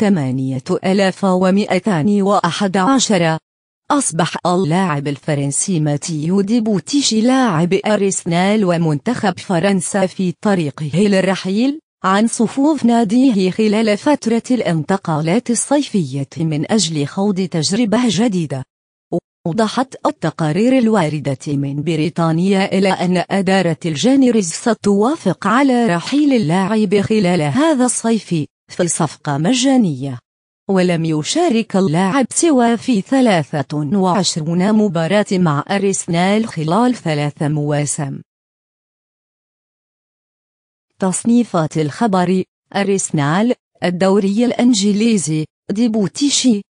ثمانية ألاف ومئتان وأحد عشر أصبح اللاعب الفرنسي ماتيو دي بوتيشي لاعب أرسنال ومنتخب فرنسا في طريقه للرحيل عن صفوف ناديه خلال فترة الانتقالات الصيفية من أجل خوض تجربة جديدة. أوضحت التقارير الواردة من بريطانيا إلى أن أدارة الجانيرز ستوافق على رحيل اللاعب خلال هذا الصيف. في الصفقة مجانية ولم يشارك اللاعب سوى في 23 مباراة مع أرسنال خلال ثلاث مواسم تصنيفات الخبر أرسنال الدوري الإنجليزي ديبوتيشي